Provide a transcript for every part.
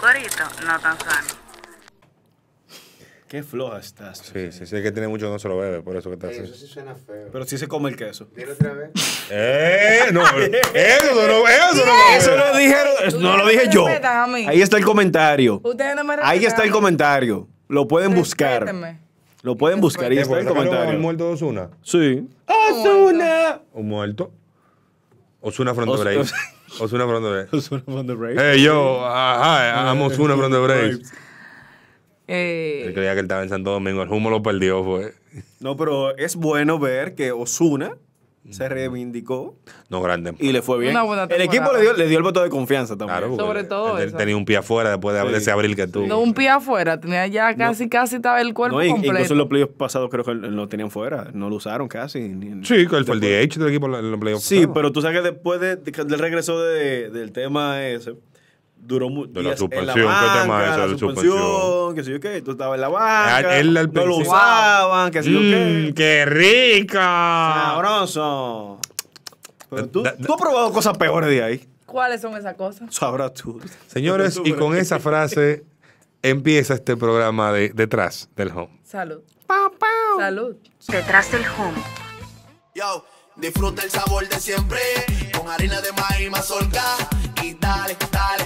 corito no tan sano. Qué floja estás. Sí, sí, sí, es que tiene mucho no se lo bebe, por eso que está así. Eso sí suena feo. Pero sí se come el queso. Dilo otra vez. ¡Eh! No, eso no, eso no. Eso lo dijeron, no lo dije yo. Ahí está el comentario. Ustedes no me Ahí está el comentario. Lo pueden buscar. Lo pueden buscar y está el comentario. ¿Un muerto de Osuna? Sí. ¡Osuna! ¿Un muerto? Osuna Frontobrey. Osuna from the Osuna from Hey, yo, ajá, I'm eh, Osuna from the Eh, creía que él estaba en Santo Domingo. El humo lo perdió, fue. No, pero es bueno ver que Osuna se reivindicó. No, grande. Y le fue bien. el equipo le dio, le dio el voto de confianza también. Claro, Sobre todo. Él, tenía un pie afuera después de ese abril que tuvo. No, un pie afuera. Tenía ya casi, casi estaba el cuerpo. No, completo. Incluso en los playoffs pasados creo que lo tenían fuera. No lo usaron casi. sí, fue el DH del equipo en los playoffs. Sí, pero tú sabes que después del regreso de, del tema ese duró mucho De la suspensión, ¿qué tema es de La suspensión, ¿Qué sé yo qué. Tú estabas en la banca. Ah, él, no lo usaban, ¿Qué sé yo mm, qué. ¡Qué rica! Sabroso. Eh, tú, tú has probado cosas peores de ahí. ¿Cuáles son esas cosas? Sabrás tú. Señores, y con esa frase empieza este programa de Detrás del Home. Salud. Pau, pau. Salud. Detrás del Home. Yo, disfruta el sabor de siempre con harina de maíz mazorca y dale, dale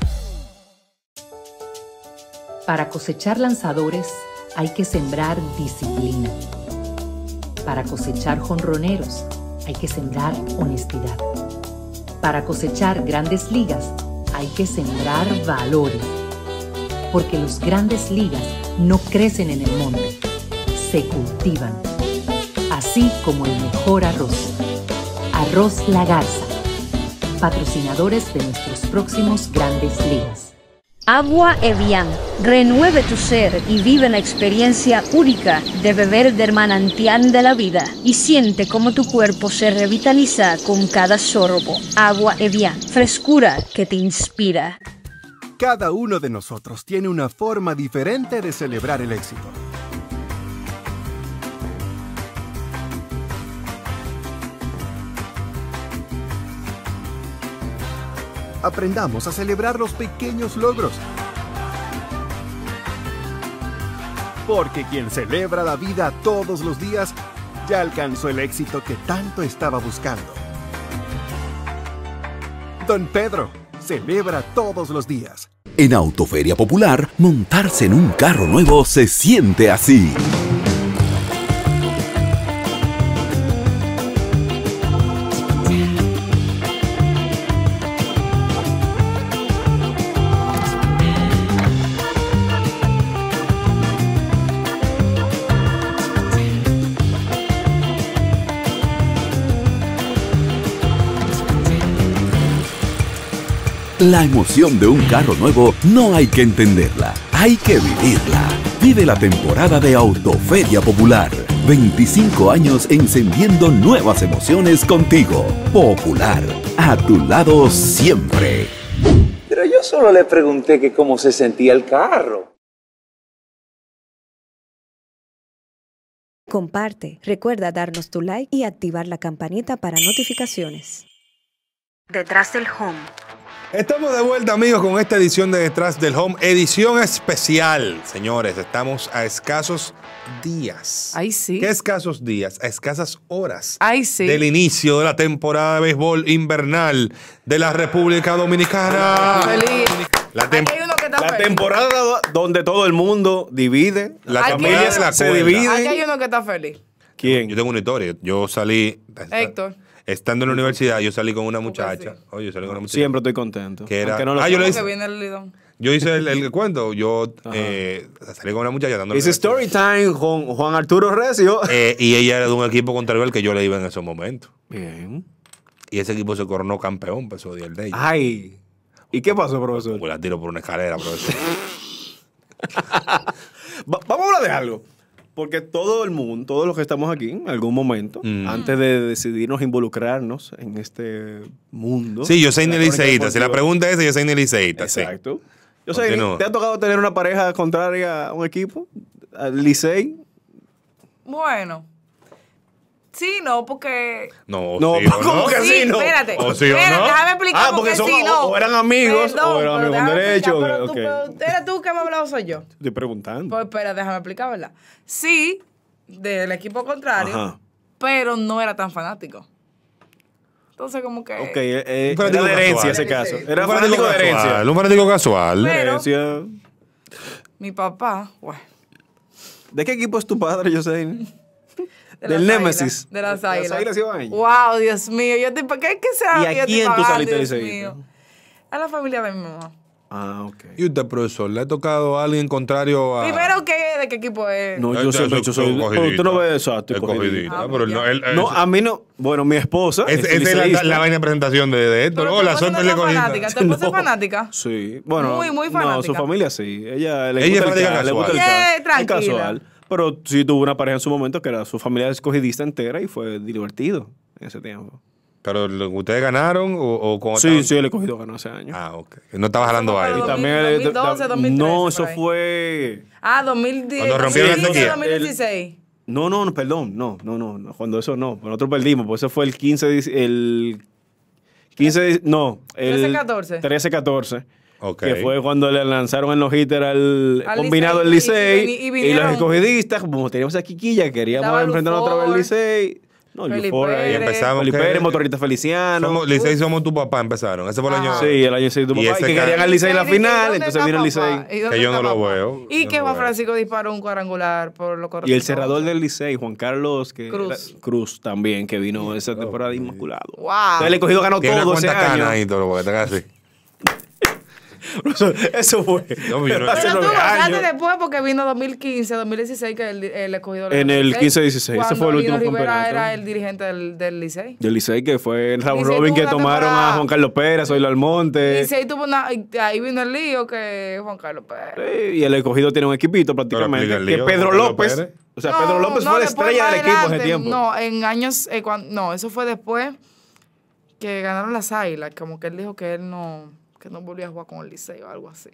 Para cosechar lanzadores hay que sembrar disciplina. Para cosechar jonroneros hay que sembrar honestidad. Para cosechar grandes ligas hay que sembrar valores. Porque los grandes ligas no crecen en el monte, se cultivan. Así como el mejor arroz. Arroz La Garza. Patrocinadores de nuestros próximos grandes ligas. Agua Evian. Renueve tu ser y vive la experiencia única de beber del manantial de la vida y siente cómo tu cuerpo se revitaliza con cada sorbo. Agua Evian. Frescura que te inspira. Cada uno de nosotros tiene una forma diferente de celebrar el éxito. Aprendamos a celebrar los pequeños logros. Porque quien celebra la vida todos los días ya alcanzó el éxito que tanto estaba buscando. Don Pedro, celebra todos los días. En Autoferia Popular, montarse en un carro nuevo se siente así. La emoción de un carro nuevo no hay que entenderla, hay que vivirla. Vive la temporada de Autoferia Popular. 25 años encendiendo nuevas emociones contigo. Popular, a tu lado siempre. Pero yo solo le pregunté que cómo se sentía el carro. Comparte, recuerda darnos tu like y activar la campanita para notificaciones. Detrás del home. Estamos de vuelta, amigos, con esta edición de Detrás del Home, edición especial. Señores, estamos a escasos días. Ay, sí. ¿Qué escasos días? A escasas horas. Ay, sí. Del inicio de la temporada de béisbol invernal de la República Dominicana. Feliz. La, temporada donde todo el mundo divide, La familia se dividen. Aquí hay uno que está feliz. ¿Quién? Yo tengo una historia. Yo salí. Héctor. Estando en la universidad, yo salí con una muchacha. Siempre estoy contento. Que No ah, yo hice... el Yo hice el, cuento. Yo eh, salí con una muchacha dándole. Hice story time con Juan Arturo Recio. Eh, y ella era de un equipo contra el que yo le iba en ese momentos. Bien. Y ese equipo se coronó campeón, pasó pues, día el de Ay. ¿Y qué pasó, profesor? Pues la tiro por una escalera, profesor. Vamos a hablar de algo. Porque todo el mundo, todos los que estamos aquí, en algún momento, mm. antes de decidirnos involucrarnos en este mundo. Sí, yo soy neliceíta. Si la pregunta es, yo soy neliceíta. Exacto. Yo soy, ¿Te ha tocado tener una pareja contraria a un equipo? ¿Al Licey? Bueno. Sí, no, porque. No, no, ¿cómo no? que sí, no? Espérate. O sí, o no? déjame explicar. Ah, porque, sí, no. eran amigos, Perdón, o eran amigos con derecho. Explicar, pero tú, pero, tú que me hablado soy yo? Te estoy preguntando. Pues espera, déjame explicar, ¿verdad? Sí, del equipo contrario, pero no era tan fanático. Entonces, como que. Ok, eh, eh un fanático de herencia ese caso. Era un fanático de herencia. Un fanático casual. Pero, Mi papá, bueno. ¿De qué equipo es tu padre, José? del Némesis. de las águilas. De las águilas iban Wow, Dios mío. Yo te, ¿qué, que se ¿Y a quién tú saliste de A la familia de mi mamá. Ah, ok. ¿Y usted, profesor, le ha tocado a alguien contrario a...? Primero, ¿qué? ¿De qué equipo es? No, yo soy, yo soy... Usted no ve eso? Ah, ah, ah pero no, no, a mí no... Bueno, mi esposa... Es, es, la, vaina de presentación de, de esto. Pero Hola, soy le fanática. ¿Tu esposa es fanática? Sí. Bueno... Muy, muy fanática. No, su familia sí. Ella le gusta ella es fanática casual. Le gusta el, tranquila. casual. Pero sí tuvo una pareja en su momento que era su familia escogidista entera y fue divertido en ese tiempo. ¿Pero ustedes ganaron o, o Sí, sí, el escogido ganó ese año. Ah, ok. No estabas hablando aire. Y también 2012, 2013, No, eso fue... Ah, 2010. Cuando rompieron 2015, 2016. El... No, no, no, perdón. No, no, no, Cuando eso no. Nosotros perdimos. Pues eso fue el 15... El 15... No. El 13-14. 13-14 que fue cuando le lanzaron en los hitters al, combinado del Licey y, los escogidistas, como teníamos a Quiquilla, queríamos enfrentarnos otra vez al Licey. No, Lufor, Y empezamos. Motorista Feliciano. Somos, Licey somos tu papá, empezaron. Ese fue el año. Sí, el año siguiente tu papá. Y, que querían al Licey en la final, entonces vino el Licey. Que yo no lo veo. Y que Juan Francisco disparó un cuadrangular por lo correcto. Y el cerrador del Licey, Juan Carlos que Cruz. también, que vino esa temporada inmaculado. Wow. el escogido ganó todo ese año. Ahí, todo lo que así. eso fue. No, yo no, pero después porque vino 2015, 2016 que el, el En el 15-16, ese fue el último campeonato. era el dirigente del, del Licey. Del Licey que fue el raúl robin que tomaron a Juan Carlos Pérez, Soy Almonte. Licey tuvo una, ahí vino el lío que Juan Carlos Pérez. Y el escogido tiene un equipito prácticamente. que Pedro López. O sea, Pedro López fue la estrella del equipo en ese tiempo. No, en años, eh, no, eso fue después que ganaron las águilas, como que él dijo que él no que no volvía a jugar con el liceo, algo así.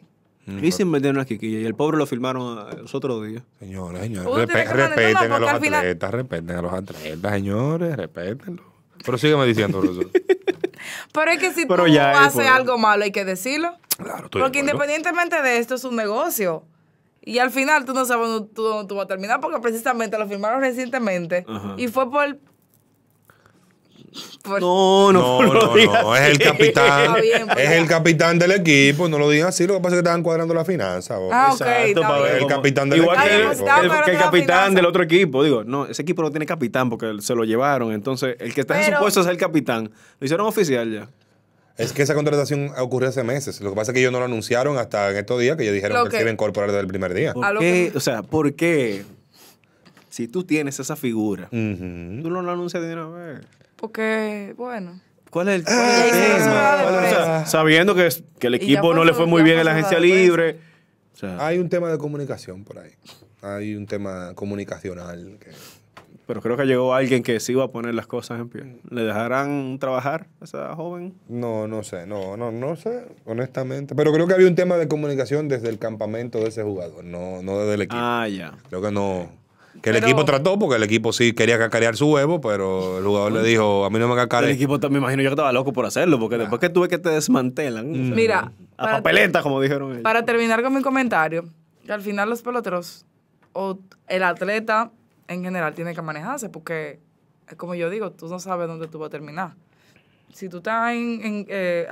Y sin vender una quiquilla. Y el pobre lo firmaron los otros días. Señores, señores, respeten a los atletas, respeten a los atletas, señores, respétenlo. Pero sígueme diciendo, eso. Pero es que si tú haces algo malo, hay que decirlo. Claro, estoy Porque independientemente de esto, es un negocio. Y al final tú no sabes dónde tú, vas a terminar porque precisamente lo firmaron recientemente y fue por no, no, no, no, es el capitán. Pues es el capitán del equipo, no lo digas así, lo que pasa es que estaban cuadrando la finanza. Ah, el capitán del capitán del otro equipo, digo, no, ese equipo no tiene capitán porque se lo llevaron, entonces el que está en su puesto es el capitán. Lo hicieron oficial ya. Es que esa contratación ocurrió hace meses. Lo que pasa es que ellos no lo anunciaron hasta en estos días que ellos dijeron que, que quieren incorporar desde el primer día. qué? O sea, ¿por qué? Si tú tienes esa figura, tú no lo anuncias de una porque, bueno. ¿Cuál es el, tema? sabiendo que, el equipo no le fue muy bien en la agencia libre. Hay un tema de comunicación por ahí. Hay un tema comunicacional. pero creo que llegó alguien que sí iba a poner las cosas en pie. ¿Le dejarán trabajar a esa joven? No, no sé, no, no, no sé, honestamente. Pero creo que había un tema de comunicación desde el campamento de ese jugador, no, no desde el equipo. Ah, ya. Creo que no. Que el equipo trató, porque el equipo sí quería cacarear su huevo, pero el jugador le dijo, a mí no me cacareé. El equipo, me imagino yo que estaba loco por hacerlo, porque ah. después que tuve que te desmantelan. Mira. A papeleta, como dijeron Para terminar con mi comentario, que al final los peloteros, o el atleta en general, tiene que manejarse, porque, como yo digo, tú no sabes dónde tú vas a terminar. Si tú estás en, eh,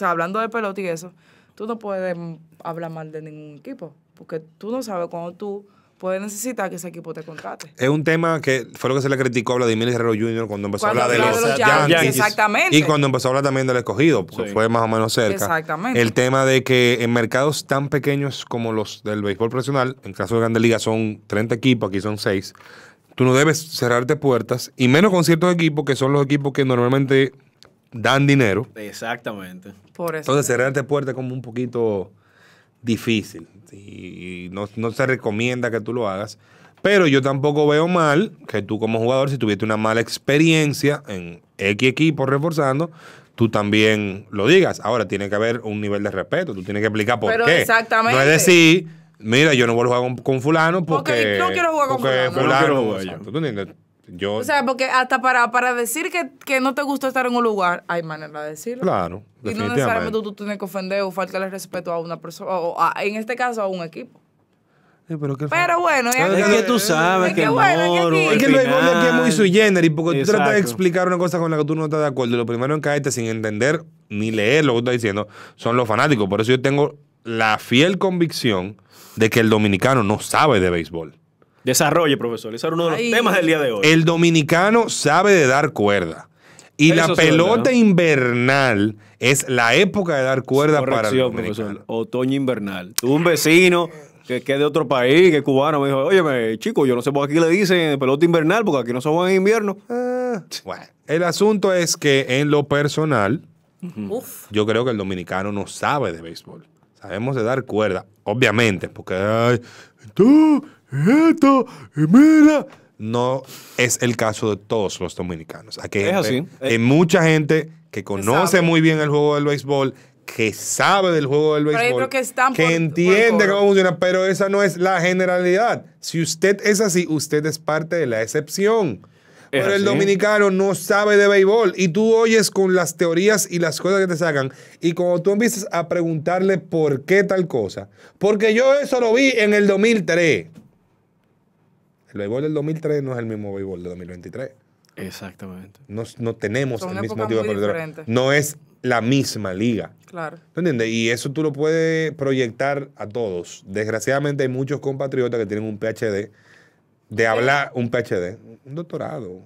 hablando de pelota y eso, tú no puedes hablar mal de ningún equipo, porque tú no sabes cuándo tú puede necesitar que ese equipo te contrate. Es un tema que fue lo que se le criticó a Vladimir Guerrero Jr. cuando empezó a hablar de los, Y cuando empezó a hablar también del escogido, porque fue más o menos cerca. El tema de que en mercados tan pequeños como los del béisbol profesional, en caso de Grandes Ligas son 30 equipos, aquí son 6, tú no debes cerrarte puertas, y menos con ciertos equipos que son los equipos que normalmente dan dinero. Exactamente. Por eso. Entonces cerrarte puertas como un poquito difícil y no, se recomienda que tú lo hagas. Pero yo tampoco veo mal que tú como jugador, si tuviste una mala experiencia en X equipo reforzando, tú también lo digas. Ahora tiene que haber un nivel de respeto, tú tienes que explicar por qué. No es decir, mira, yo no voy a jugar con, fulano porque, no quiero jugar con fulano. ¿Tú o sea, porque hasta para, decir que, no te gusta estar en un lugar, hay manera de decirlo. Claro. Y no necesariamente tú, tienes que ofender o faltarle respeto a una persona, o en este caso a un equipo. Eh, pero, pero, bueno, es, que, tú sabes que, Es que lo es muy sui y porque tú tratas de explicar una cosa con la que tú no estás de acuerdo. Y lo primero en caerte sin entender ni leer lo que tú estás diciendo son los fanáticos. Por eso yo tengo la fiel convicción de que el dominicano no sabe de béisbol. Desarrolle, profesor. Ese era uno de los temas del día de hoy. El dominicano sabe de dar cuerda. Y la pelota invernal es la época de dar cuerda para el profesor. Otoño invernal. Tuve un vecino que, es de otro país, que es cubano, me dijo, oye, chico, yo no sé por qué le dicen pelota invernal, porque aquí no somos en invierno. Ah, bueno, el asunto es que en lo personal, yo creo que el dominicano no sabe de béisbol. Sabemos de dar cuerda, obviamente, porque tú esto, mira. No es el caso de todos los dominicanos. Aquí hay, mucha gente que conoce muy bien el juego del béisbol, que sabe del juego del béisbol, que, entiende cómo funciona, pero esa no es la generalidad. Si usted es así, usted es parte de la excepción. Pero el dominicano no sabe de béisbol y tú oyes con las teorías y las cosas que te sacan. Y cuando tú empiezas a preguntarle por qué tal cosa, porque yo eso lo vi en el 2003. El béisbol del 2003 no es el mismo béisbol del 2023. Exactamente. No, tenemos el mismo tipo de No es la misma liga. Claro. ¿Entiendes? Y eso tú lo puedes proyectar a todos. Desgraciadamente hay muchos compatriotas que tienen un PhD, de hablar, un PhD, un doctorado,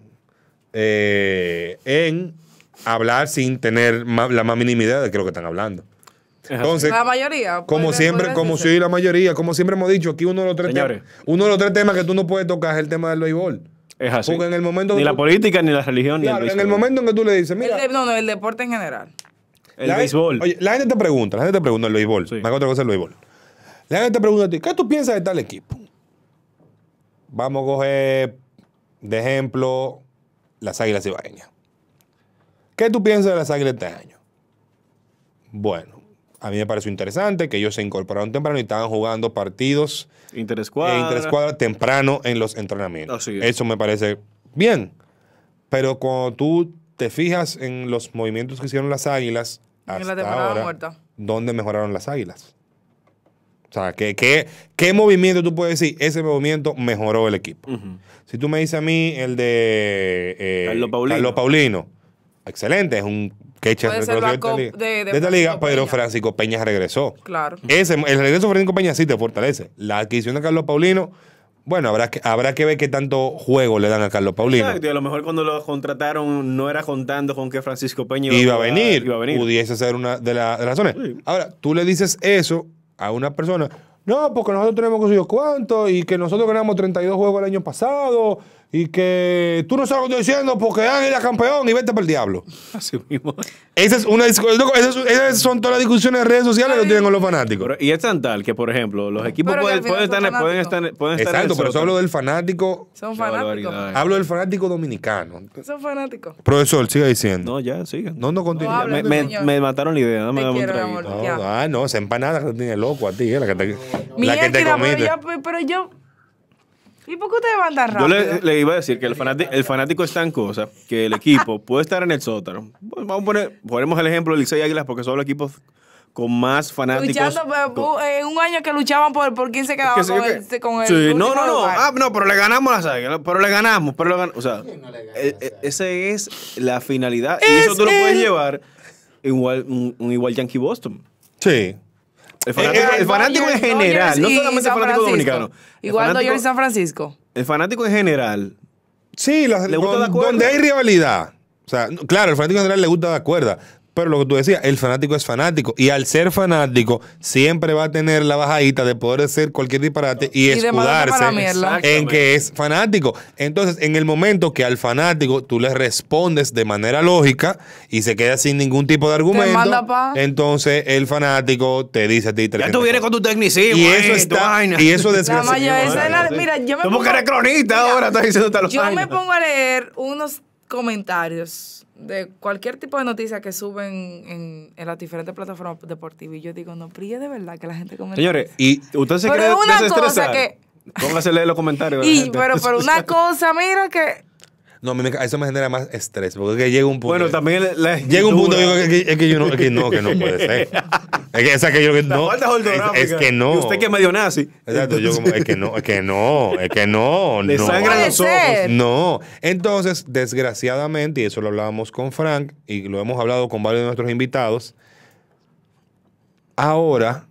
eh, en hablar sin tener la más mínima idea de qué es lo que están hablando. Entonces, pues, Como siempre, como si la mayoría, como siempre hemos dicho, aquí uno de los tres temas, uno de los tres temas que tú no puedes tocar es el tema del béisbol. Es así. en el momento ni la política, ni la religión, ni el béisbol. En el momento en que tú le dices, mira. El no, no, el deporte en general. El béisbol. oye, la gente te pregunta, la gente te pregunta el béisbol. Sí. Más que otra cosa el béisbol. La gente te pregunta a ti, ¿qué tú piensas de tal equipo? Vamos a coger de ejemplo las águilas ibaeñas. ¿Qué tú piensas de las águilas este año? Bueno, a mí me pareció interesante que ellos se incorporaron temprano y estaban jugando partidos interescuadra, interescuadra temprano en los entrenamientos. Eso me parece bien. Pero cuando tú te fijas en los movimientos que hicieron las águilas, en la ahora, ¿dónde mejoraron las águilas? O sea, ¿qué, qué, movimiento tú puedes decir? Ese movimiento mejoró el equipo. Si tú me dices a mí el de eh, Carlos Paulino excelente, es un catcher de, de, esta liga, pero Francisco Peña regresó. Claro. el regreso de Francisco Peña sí te fortalece. La adquisición de Carlos Paulino, bueno, habrá que, habrá que ver qué tanto juego le dan a Carlos Paulino. Exacto, a lo mejor cuando lo contrataron no era contando con que Francisco Peña iba, a, venir, Pudiese ser una de, las razones. Ahora, tú le dices eso a una persona, no, porque nosotros tenemos conseguido cuánto y que nosotros ganamos 32 juegos el año pasado y que tú no sabes lo que estoy diciendo porque Águila campeón y vete para el diablo. Así mismo. Esa es una, discusión. esas son todas las discusiones de redes sociales que tienen con los fanáticos. y es tan tal que, por ejemplo, los equipos pueden, estar, pueden, estar, pueden estar Exacto, pero eso hablo del fanático. Son fanáticos. Hablo del fanático dominicano. Son fanáticos. Profesor, siga diciendo. No, ya, siga. No, no continúa. me, mataron la idea. Me quiero, un traguito. No, ah, no, esa empanada que te tiene loco a ti, eh, la que te, la que te comiste. Pero yo, ¿Y por qué usted levanta rápido? Yo le, iba a decir que el, fanático, el fanático es tan cosa que el equipo puede estar en el sótano. vamos a poner, ponemos el ejemplo de Licey Águilas porque son los equipos con más fanáticos. Luchando, pues, en un año que luchaban por, por quién se quedaba con, el, con sí, no, no, no. Ah, no, pero le ganamos la águilas. Pero le ganamos. Pero le ganamos. O sea, e-, e-, esa es la finalidad. y eso tú lo puedes llevar en un igual Yankee Boston. Sí. El fanático, en general, no solamente el fanático dominicano. Igual no y San Francisco. El fanático en general. Sí, ¿le gusta donde hay rivalidad. O sea, claro, el fanático en general le gusta de cuerda, pero lo que tú decías, el fanático es fanático. Y al ser fanático, siempre va a tener la bajadita de poder hacer cualquier disparate y, escudarse en que es fanático. Entonces, en el momento que al fanático tú le respondes de manera lógica y se queda sin ningún tipo de argumento, entonces el fanático te dice a ti. Ya tú vienes con tu tecnicismo. Y eso está. Y eso es Mira, eres cronista ahora, estás diciendo Yo me pongo a leer unos comentarios de cualquier tipo de noticias que suben en, las diferentes plataformas deportivas. Y yo digo, no, príe de verdad que la gente comenta. Señores, y ustedes se pero una cosa que Póngase leer los comentarios. Y, pero, pero una cosa, mira que no, a mí eso me genera más estrés, porque que llega un punto. Bueno, también Llega un punto que, que, que, yo no, que no, que no puede ser. Es que, esa que yo no. Es, que no. Y usted que es medio nazi. Exacto, yo como, es que no, es que no, es que no. Le no. sangran los ojos. No. Entonces, desgraciadamente, y eso lo hablábamos con Frank y lo hemos hablado con varios de nuestros invitados, ahora,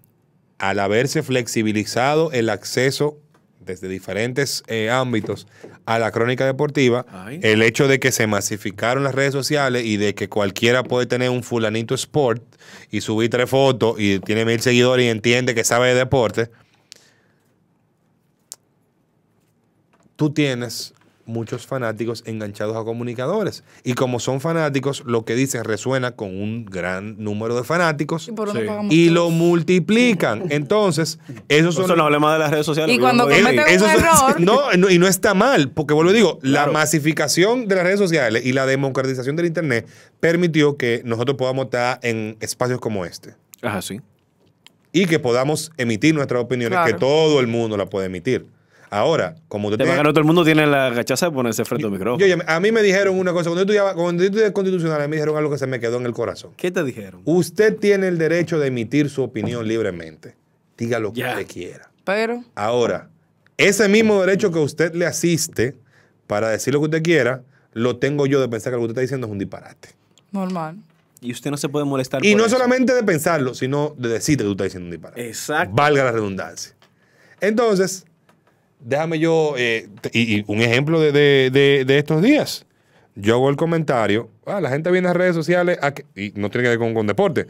al haberse flexibilizado el acceso desde diferentes eh, ámbitos a la crónica deportiva, el hecho de que se masificaron las redes sociales y de que cualquiera puede tener un fulanito sport y subir tres fotos y tiene mil seguidores y entiende que sabe de deporte, tú tienes muchos fanáticos enganchados a comunicadores. Y como son fanáticos, lo que dicen resuena con un gran número de fanáticos y, lo multiplican. Entonces, esos son... Eso problemas de las redes sociales. Y cuando un No, y no está mal, porque vuelvo y digo, la masificación de las redes sociales y la democratización del Internet permitió que nosotros podamos estar en espacios como este. Ajá, sí. Y que podamos emitir nuestras opiniones, que todo el mundo la puede emitir. Ahora, como usted. Te todo el mundo tiene la gachaza de ponerse frente al micrófono. a mí me dijeron una cosa. Cuando yo estudiaba, cuando yo estudiaba constitucional, me dijeron algo que se me quedó en el corazón. ¿Qué te dijeron? Usted tiene el derecho de emitir su opinión libremente. Diga lo que usted quiera. Pero. Ahora, ese mismo derecho que usted le asiste para decir lo que usted quiera, lo tengo yo de pensar que lo que usted está diciendo es un disparate. Normal. Y usted no se puede molestar. Y no solamente de pensarlo, sino de decirte que usted está diciendo un disparate. Exacto. Valga la redundancia. Entonces, déjame yo, eh, y, un ejemplo de, estos días. Yo hago el comentario, ah, la gente viene a redes sociales, y no tiene que ver con, con deporte.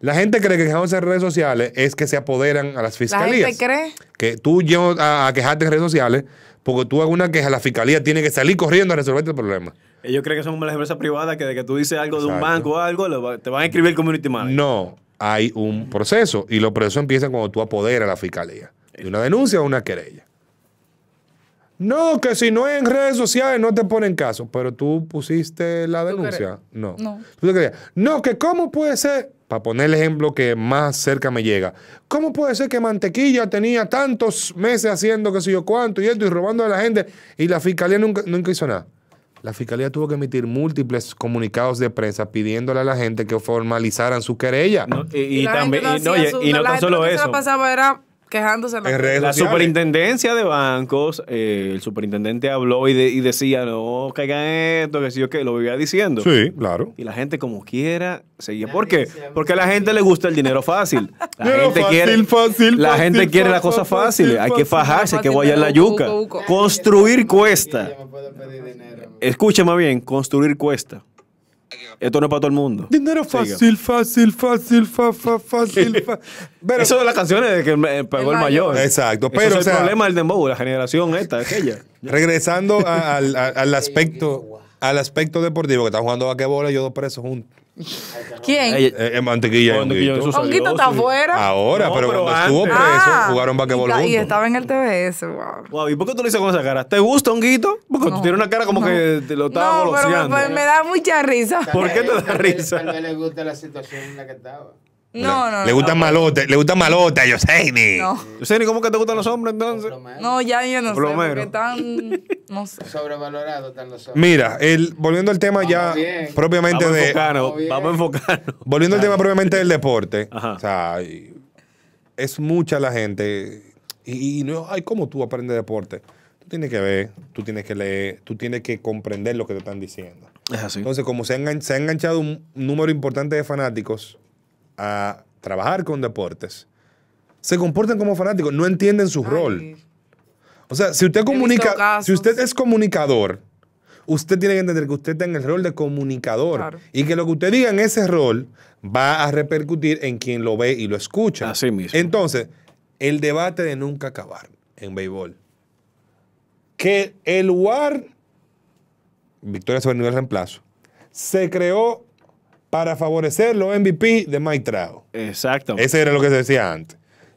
La gente cree que quejamos en redes sociales es que se apoderan a las fiscalías. ¿La gente cree? Que tú llevas a, quejarte en redes sociales porque tú hagas una queja, la fiscalía tiene que salir corriendo a resolverte este el problema. Ellos creen que son las empresas privadas que de que tú dices algo de un banco o algo, te van a escribir el community manager. No, hay un proceso y los procesos empiezan cuando tú apoderas a la fiscalía. De una denuncia o una querella. No, que si no es en redes sociales no te ponen caso. Pero tú pusiste la denuncia. No. No. ¿Tú no, que cómo puede ser, para poner el ejemplo que más cerca me llega, ¿cómo puede ser que Mantequilla tenía tantos meses haciendo qué sé yo cuánto y esto y robando a la gente y la fiscalía nunca, hizo nada? La fiscalía tuvo que emitir múltiples comunicados de prensa pidiéndole a la gente que formalizaran su querella. y, también, no, y, tan solo eso quejándose. En, la superintendencia de bancos, eh, el superintendente habló y, decía, no, caigan esto, que si yo que lo vivía diciendo. Sí, claro. Y la gente como quiera seguía. ¿Por qué? Porque a la gente le gusta el dinero fácil. La gente quiere, fácil, la gente quiere las cosas fáciles. Hay que fajarse, hay que guayar la yuca. Construir cuesta. Escúcheme bien, construir cuesta. Esto no es para todo el mundo. Dinero fácil, fácil, fácil, fa, fa, fácil, fa. Eso de las canciones de que me eh, pagó el mayor. Exacto. Pero Eso es el problema del dembow, la generación esta, aquella. Regresando al, aspecto al aspecto deportivo, que están jugando a qué y yo dos presos juntos. ¿Quién? En eh, eh, mantequilla. Honguito. Honguito. está afuera. Ahora, pero, cuando estuvo preso, ah. jugaron basquetbol juntos. Y estaba en el TBS, wow. wow. ¿Y por qué tú le dices con esa cara? ¿Te gusta, Honguito? Porque tú tienes una cara como que te lo estaba no, pero me, da mucha risa. ¿Por qué te da risa? A mí le gusta la situación en la que estaba. No, no, no. Le gustan malotes. le gustan a Yoseni. No. Yoseni, ¿cómo que te gustan los hombres entonces? No, ya yo no Plomero. sé, porque están, no sé. Sobrevalorados están los hombres. Mira, el, volviendo al tema ya propiamente vamos de... Enfocarnos, vamos a enfocarnos. Volviendo al tema propiamente del deporte. Ajá. O sea, es mucha la gente. Y, no, ay, ¿cómo tú aprendes deporte? Tú tienes que ver, tú tienes que leer, tú tienes que comprender lo que te están diciendo. Es así. Entonces, como se se ha enganchado un número importante de fanáticos a trabajar con deportes se comportan como fanáticos, no entienden su rol. O sea, si usted comunica, si usted es comunicador, usted tiene que entender que usted está en el rol de comunicador y que lo que usted diga en ese rol va a repercutir en quien lo ve y lo escucha. Así mismo. Entonces, el debate de nunca acabar en béisbol. Que el lugar Victoria sobre el reemplazo, se creó para favorecer los MVP de Mike Trout. Exacto. Ese era lo que se decía antes.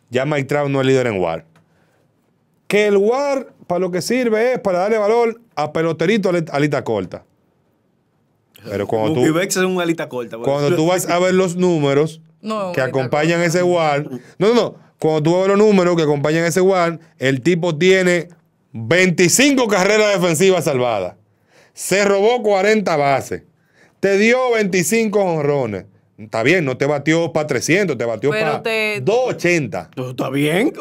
Ya Mike Trout no es líder en WAR. Que el WAR para lo que sirve es para darle valor a peloterito alita corta. Pero cuando tú, es un alita corta. Cuando tú vas a ver los números que acompañan ese WAR. No, no, no. Cuando tú ves los números que acompañan ese WAR, el tipo tiene 25 carreras defensivas salvadas. Se robó 40 bases. Te dio 25 honrones. Está bien, no te batió para 300, te batió para 280. Está bien.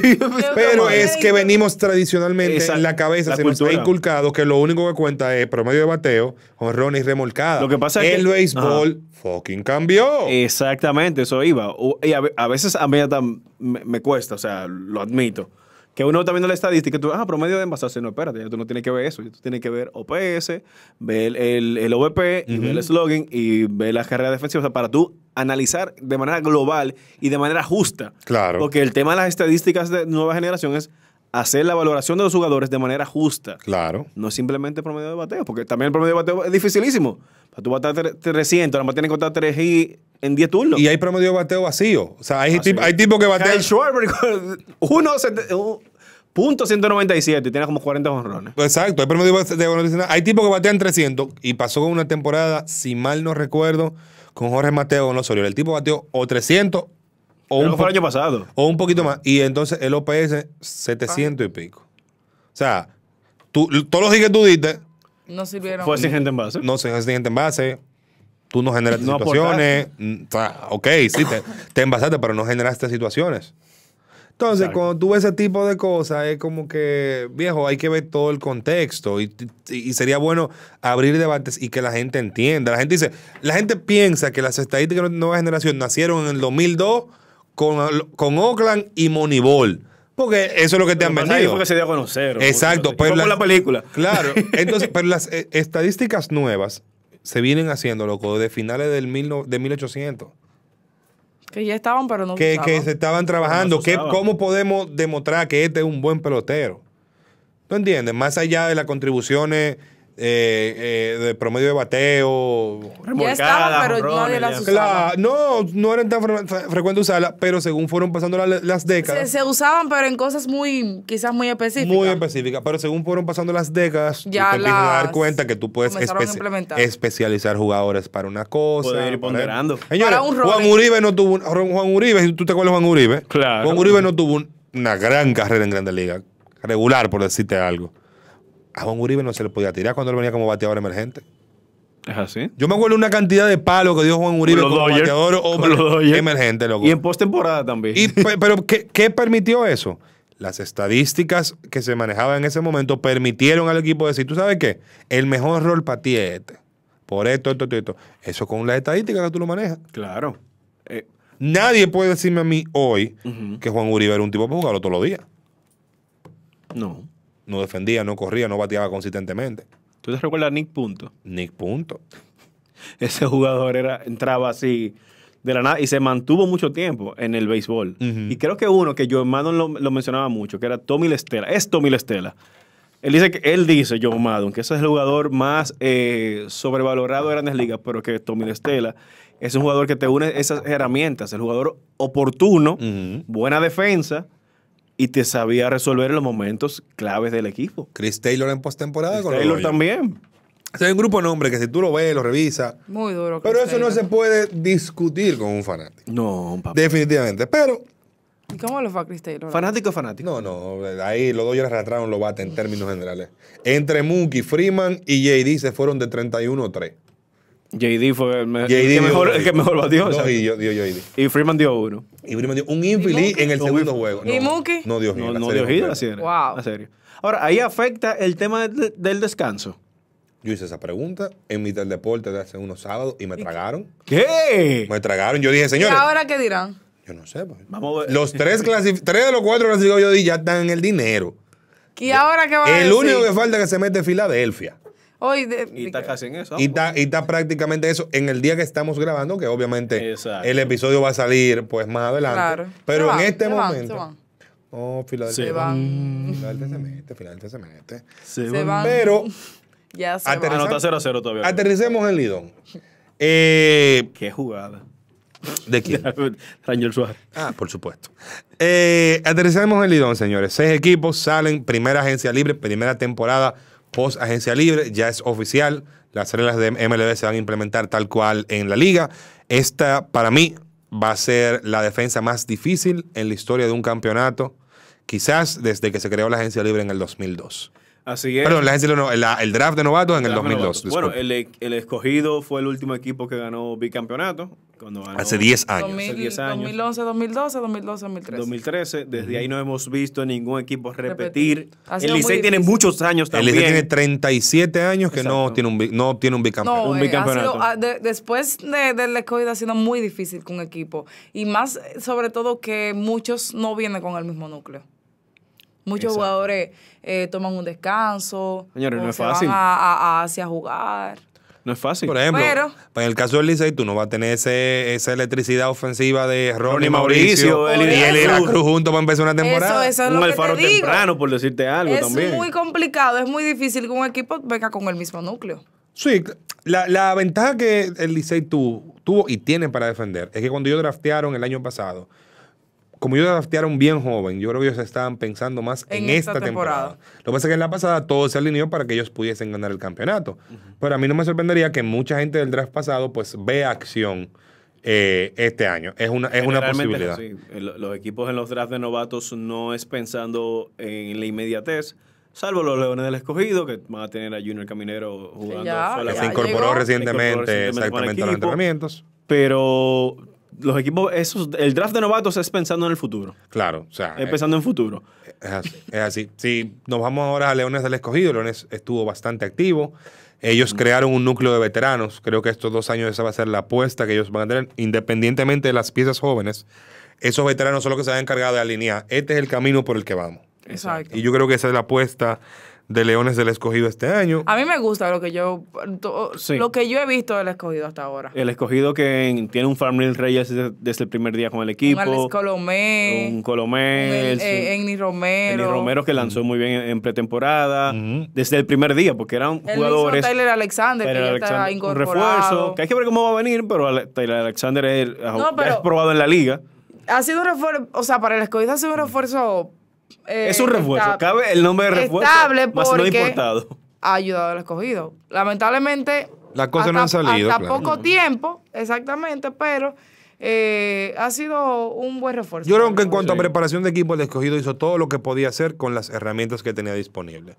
pero es que venimos tradicionalmente en la cabeza, se nos ha inculcado que lo único que cuenta es promedio de bateo, honrones y remolcada. Lo que pasa es El béisbol fucking cambió. Exactamente, eso iba. Y a, veces a mí me cuesta, o sea, lo admito. Que uno está viendo la estadística y tú, ah, promedio de envasarse, No, espérate, ya tú no tienes que ver eso. Ya tú tienes que ver OPS, ver el, el, OVP, y ver el slogan y ver las carreras defensivas. O sea, para tú analizar de manera global y de manera justa. Claro. Porque el tema de las estadísticas de nueva generación es hacer la valoración de los jugadores de manera justa. Claro. No simplemente promedio de bateo, porque también el promedio de bateo es dificilísimo. Para tú estar 300, ahora más tienes que contar 3 y en 10 turnos. Y hay promedio bateo vacío. O sea, hay, ah, hay tipos que batean. Schwarber, y tiene como 40 honrones. Exacto, hay promedio de Hay tipos que batean 300 y pasó con una temporada, si mal no recuerdo, con Jorge Mateo en los El tipo bateó o 300 o un, año pasado. o un poquito más. Y entonces el OPS 700 y pico. O sea, tú, todos los días que tú diste. No sirvieron. Fue sin gente en base. No, sin gente en base. Tú no generaste situaciones. Mm, ok, sí, te, te, envasaste, pero no generaste situaciones. Entonces, cuando tú ves ese tipo de cosas, es como que, viejo, hay que ver todo el contexto. Y, sería bueno abrir debates y que la gente entienda. La gente dice, la gente piensa que las estadísticas de nueva generación nacieron en el 2002 con, Oakland y Moneyball. Porque eso es lo que te han vendido. porque se dio a conocer. Exacto. Pero la película. Claro. Entonces, pero las eh, estadísticas nuevas se vienen haciendo, loco, de finales del mil de 1800. Que ya estaban, pero no que, que se estaban trabajando. que, ¿Cómo podemos demostrar que este es un buen pelotero? ¿Tú entiendes? Más allá de las contribuciones eh, eh, de promedio de bateo. Ya estaba, pero nadie las usaba. no, no eran tan frecuente usarlas, pero según fueron pasando las décadas. Se, usaban, pero en cosas muy, quizás muy específicas. Muy específicas, pero según fueron pasando las décadas, ya te a dar cuenta que tú puedes especializar jugadores para una cosa. Poder ir ponderando. Juan ¿eh? Uribe no tuvo. Juan Uribe, tú te acuerdas Juan Uribe. Juan Uribe no tuvo una gran carrera en Grande Liga. Regular, por decirte algo a Juan Uribe no se le podía tirar cuando él venía como bateador emergente. Es así. Yo me acuerdo una cantidad de palos que dio Juan Uribe como bateador emergente, Y en postemporada también. pero, ¿qué, permitió eso? Las estadísticas que se manejaban en ese momento permitieron al equipo decir, ¿tú sabes qué? El mejor rol para ti es este. Por esto, esto, esto, esto. Eso con las estadísticas que tú lo manejas. Claro. Eh, Nadie puede decirme a mí hoy que Juan Uribe era un tipo para jugarlo todos los días. No. No defendía, no corría, no bateaba consistentemente. ¿Tú te recuerdas a Nick Punto? Nick Punto. Ese jugador era, entraba así de la nada y se mantuvo mucho tiempo en el béisbol. Y creo que uno que Joe Maddon lo, mencionaba mucho, que era Tommy Lestela. Es Tommy Lestela. Él dice que él dice, Joe Maddon, que ese es el jugador más eh, sobrevalorado de grandes ligas, pero que Tommy Lestela es un jugador que te une esas herramientas, el jugador oportuno, buena defensa y te sabía resolver los momentos claves del equipo. Chris Taylor en postemporada con Taylor también. O sea, un grupo de nombres que si tú lo ves, lo revisas. Muy duro. pero eso no se puede discutir con un fanático. No, papá. Definitivamente. Pero. ¿Y cómo lo fue Chris Taylor? ¿Fanático o fanático? No, no. Ahí los dos ya le arrastraron los bates en términos generales. Entre Mookie, Freeman y JD se fueron de 31-3. JD fue el, que, mejor, el que mejor batió. y, yo, yo, JD. y Freeman dio uno. Y Freeman dio un infeliz en el segundo juego. ¿Y Mookie? No dio No, no dio hit, así Wow. Serio. Ahora, ahí afecta el tema del descanso. Yo hice esa pregunta en mi del deporte de hace unos sábados y me tragaron. ¿Qué? Me tragaron. Yo dije, señores. ¿Y ahora qué dirán? Yo no sé. Pues". Vamos a ver. Los tres, tres de los cuatro clasificados yo di ya están en el dinero. ¿Y ahora qué va a El único que falta es que se mete Filadelfia y está casi en eso. Y está, prácticamente eso en el día que estamos grabando, que obviamente el episodio va a salir pues más adelante. Pero en este momento. se van. Oh, Filadelfia. Mm. Se van. Filadelfia se mete, Filadelfia se mete. Se, van. Pero. ya se van. Anota 0 0 todavía. Aterricemos en Lidón. Eh, Qué jugada. ¿De quién? Daniel Suárez. Ah, por supuesto. Eh, aterricemos en Lidón, señores. Seis equipos salen, primera agencia libre, primera temporada post agencia libre, ya es oficial, las reglas de MLB se van a implementar tal cual en la liga. Esta para mí va a ser la defensa más difícil en la historia de un campeonato, quizás desde que se creó la agencia libre en el 2002. Así es. Perdón, la el, draft de novatos en el, 2012. 2002. Bueno, el, el, escogido fue el último equipo que ganó bicampeonato. hace 10 años. 2011, 2012, 2012, 2013. 2013. Desde ahí no hemos visto ningún equipo repetir. El Licey tiene muchos años también. El Licey tiene 37 años que no tiene, un, no tiene un eh, bicampeonato. Ah, después de, de, la ha sido muy difícil con equipo. Y más sobre todo que muchos no vienen con el mismo núcleo. Muchos jugadores eh, toman un descanso. no es fácil. Van a, a, hacia jugar. No es fácil. Por ejemplo, Pero, en el caso del Licey, tú no vas a tener ese, esa electricidad ofensiva de Ronnie, Mauricio, y el Cruz juntos para empezar una temporada. es un alfaro temprano, por decirte algo también. Es muy complicado, es muy difícil que un equipo venga con el mismo núcleo. Sí, la, ventaja que el Licey tuvo, tuvo y tiene para defender es que cuando ellos draftearon el año pasado, como ellos draftearon bien joven, yo creo que ellos estaban pensando más en, esta, temporada. Lo que pasa es que en la pasada todo se alineó para que ellos pudiesen ganar el campeonato. Pero a mí no me sorprendería que mucha gente del draft pasado pues acción eh, este año. Es una, es una posibilidad. Los equipos en los drafts de novatos no es pensando en la inmediatez, Salvo los Leones del Escogido, que van a tener a Junior Caminero jugando. se incorporó recientemente, exactamente a los entrenamientos. Pero los equipos, esos, el draft de novatos es pensando en el futuro. Claro, o sea. Es eh, pensando en futuro. Es así. Es así. si nos vamos ahora a Leones del Escogido, Leones estuvo bastante activo. Ellos crearon un núcleo de veteranos. Creo que estos dos años esa va a ser la apuesta que ellos van a tener, independientemente de las piezas jóvenes. Esos veteranos son los que se han encargado de alinear. Este es el camino por el que vamos. Exacto. Y yo creo que esa es la apuesta de Leones del Escogido este año. A mí me gusta lo que yo lo que yo he visto del Escogido hasta ahora. El Escogido que tiene un Farmil Reyes desde, el primer día con el equipo. Un Alex Colomé. Un Colomé. Eh, Enny Romero. Enni Romero que lanzó muy bien en, pretemporada. Desde el primer día, porque eran un jugadores... Tyler Alexander, que está incorporado. Un refuerzo, que hay que ver cómo va a venir, pero Tyler Alexander es probado en la liga. Ha sido un refuerzo, o sea, para el Escogido ha sido un refuerzo es eh, un refuerzo, cabe el nombre de refuerzo. Ha ayudado al escogido. Lamentablemente. Las cosas no han salido. Hasta poco tiempo, exactamente, pero. Eh, ha sido un buen refuerzo. Yo creo que en cuanto a preparación de equipo, el escogido hizo todo lo que podía hacer con las herramientas que tenía disponible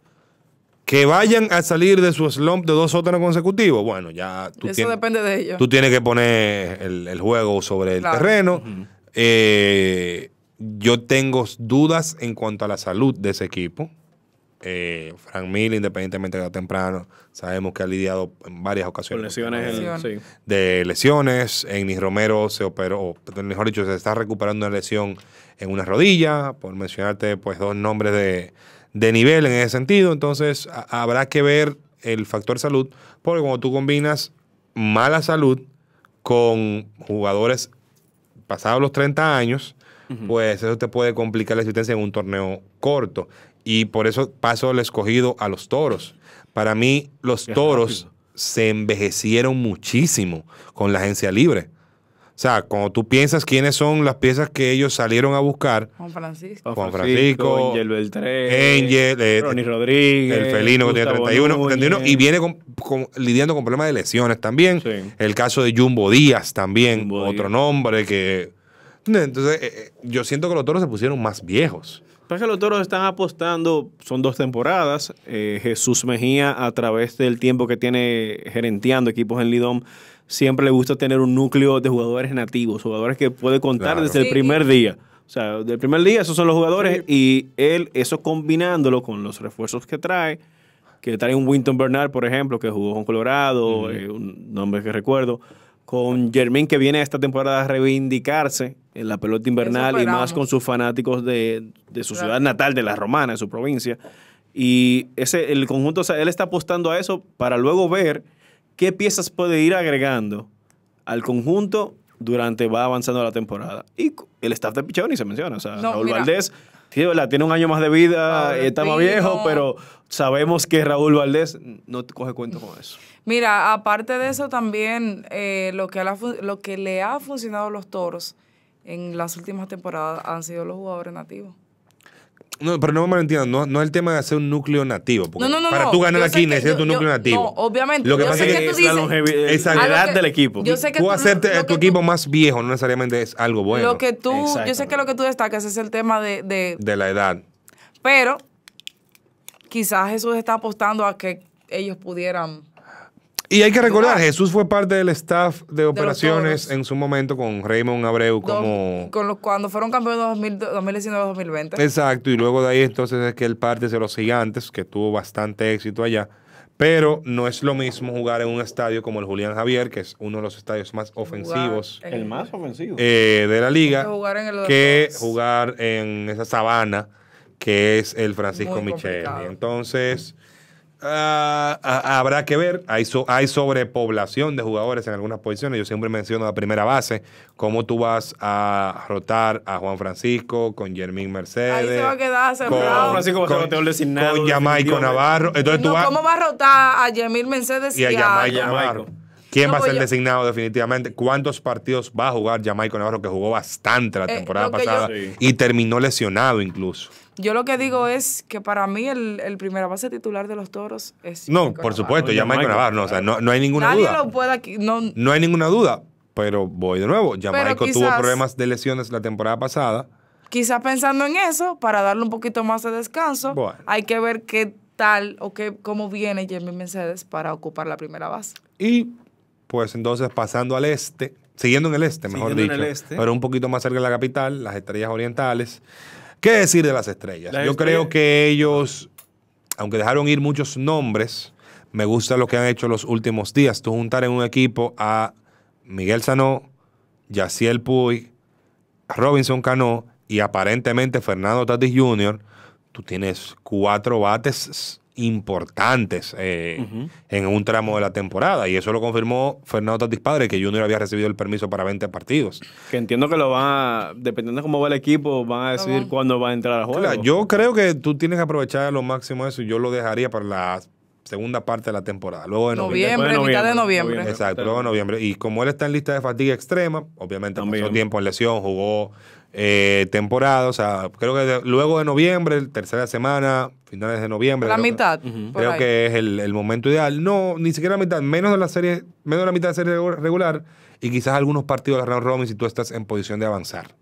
Que vayan a salir de su slump de dos sótanos consecutivos, bueno, ya tú, Eso depende de ellos. tú tienes que poner el, juego sobre el terreno. eh, yo tengo dudas en cuanto a la salud de ese equipo. Eh, Frank Miller, independientemente de la temprano, sabemos que ha lidiado en varias ocasiones. Lesiones en, De lesiones. Nis Romero se operó, o, mejor dicho, se está recuperando una lesión en una rodilla, por mencionarte pues dos nombres de, nivel en ese sentido. Entonces, habrá que ver el factor salud, porque cuando tú combinas mala salud con jugadores pasados los 30 años, pues eso te puede complicar la existencia en un torneo corto. Y por eso paso el escogido a los toros. Para mí, los toros se envejecieron muchísimo con la agencia libre. O sea, cuando tú piensas quiénes son las piezas que ellos salieron a buscar. Juan Francisco. Juan Francisco. Angel Beltré. Angel. Eh, Rodríguez. El felino que tiene 31. y viene lidiando con problemas de lesiones también. El caso de Jumbo Díaz también. otro nombre que entonces, eh, eh, yo siento que los toros se pusieron más viejos. que los toros están apostando, son dos temporadas. Eh, Jesús Mejía, a través del tiempo que tiene gerenteando equipos en Lidom, siempre le gusta tener un núcleo de jugadores nativos, jugadores que puede contar desde el primer día. O sea, del primer día esos son los jugadores y él, eso combinándolo con los refuerzos que trae, que trae un Winton Bernard, por ejemplo, que jugó con Colorado, un nombre que recuerdo, con Germín que viene esta temporada a reivindicarse en la pelota invernal y más con sus fanáticos de, su ciudad natal, de la Romana, de su provincia. Y ese, el conjunto, o sea, él está apostando a eso para luego ver qué piezas puede ir agregando al conjunto durante va avanzando la temporada. Y el staff de pichón y se menciona, o sea, Raúl Valdés la tiene un año más de vida, está más viejo, pero sabemos que Raúl Valdés no te coge cuento con eso. Mira, aparte de eso también, eh, lo, que lo que le ha funcionado a los toros en las últimas temporadas han sido los jugadores nativos. No, pero no me malentiendan, no, no es el tema de hacer un núcleo nativo. No, no, no, para tú ganar aquí necesitas un núcleo nativo. No, obviamente. Lo que pasa es que, es la longevidad eh, del equipo. Yo sé que tú, hacerte tu equipo más viejo no necesariamente es algo bueno. que tú, yo sé que lo que tú destacas es el tema de, de, de la edad. Pero quizás Jesús está apostando a que ellos pudieran y hay que recordar, Jesús fue parte del staff de operaciones en su momento con Raymond Abreu como... con los, cuando fueron campeones de 2019-2020. Exacto, y luego de ahí entonces es que él parte de los gigantes, que tuvo bastante éxito allá. Pero no es lo mismo jugar en un estadio como el Julián Javier, que es uno de los estadios más ofensivos. El, más ofensivo. Eh, de la liga. Que jugar en, esa sabana que es el Francisco Michel Entonces... Ah, ah, ah, habrá que ver, hay, hay sobrepoblación de jugadores en algunas posiciones. Yo siempre menciono la primera base, cómo tú vas a rotar a Juan Francisco con Jermín Mercedes. Ahí se va a quedar sembrado. Con, con, con, Navarro. Entonces, vas, ¿Cómo va a rotar a Jermín Mercedes y, a Jamaico ¿Quién va a pues ser designado definitivamente? ¿Cuántos partidos va a jugar Jamaico Navarro, que jugó bastante la eh, temporada pasada y terminó lesionado incluso? Yo lo que digo es que para mí el, el primera base titular de los toros es. No, por supuesto, ya Michael Navarro. No, o no, hay ninguna duda. No, no hay ninguna duda, pero voy de nuevo. Ya tuvo problemas de lesiones la temporada pasada. Quizás pensando en eso, para darle un poquito más de descanso, hay que ver qué tal o qué, cómo viene Jeremy Mercedes para ocupar la primera base. Y pues entonces pasando al este, siguiendo en el este, mejor dicho, el este. pero un poquito más cerca de la capital, las estrellas orientales. ¿Qué decir de las estrellas? Yo creo que ellos, aunque dejaron ir muchos nombres, me gusta lo que han hecho los últimos días. Tú juntar en un equipo a Miguel Sanó, Yaciel Puy, Robinson Cano y aparentemente Fernando Tatis Jr. Tú tienes cuatro bates importantes eh, en un tramo de la temporada. Y eso lo confirmó Fernando Tatis Padre, que Junior había recibido el permiso para 20 partidos. Que entiendo que lo van a, dependiendo de cómo va el equipo, van a decidir cuándo va a entrar a juego. yo creo que tú tienes que aprovechar lo máximo eso y yo lo dejaría para la segunda parte de la temporada, luego de noviembre. noviembre mitad de noviembre. Exacto, luego de noviembre. Y como él está en lista de fatiga extrema, obviamente También. pasó tiempo en lesión, jugó eh, temporada, o sea, creo que luego de noviembre, tercera semana, finales de noviembre. La mitad. Creo que es el, momento ideal. No, ni siquiera la mitad, menos de la serie, menos la mitad de serie regular y quizás algunos partidos de la round robin si tú estás en posición de avanzar.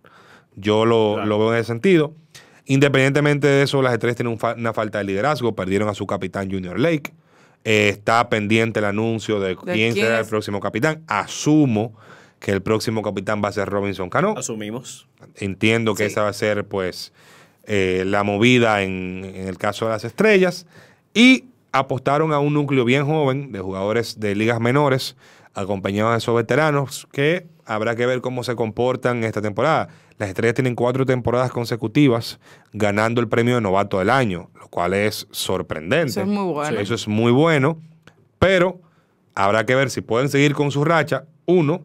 Yo lo, veo en ese sentido. Independientemente de eso, las E3 tienen una falta de liderazgo, perdieron a su capitán Junior Lake. Eh, está pendiente el anuncio de, quién, será el próximo capitán. Asumo que el próximo capitán va a ser Robinson Cano. Asumimos. Entiendo que esa va a ser, pues, eh, la movida en, el caso de las estrellas. Y apostaron a un núcleo bien joven de jugadores de ligas menores, acompañados de esos veteranos, que habrá que ver cómo se comportan esta temporada. Las estrellas tienen cuatro temporadas consecutivas ganando el premio de novato del año, lo cual es sorprendente. Eso es muy bueno. Eso es muy bueno, pero habrá que ver si pueden seguir con su racha. Uno,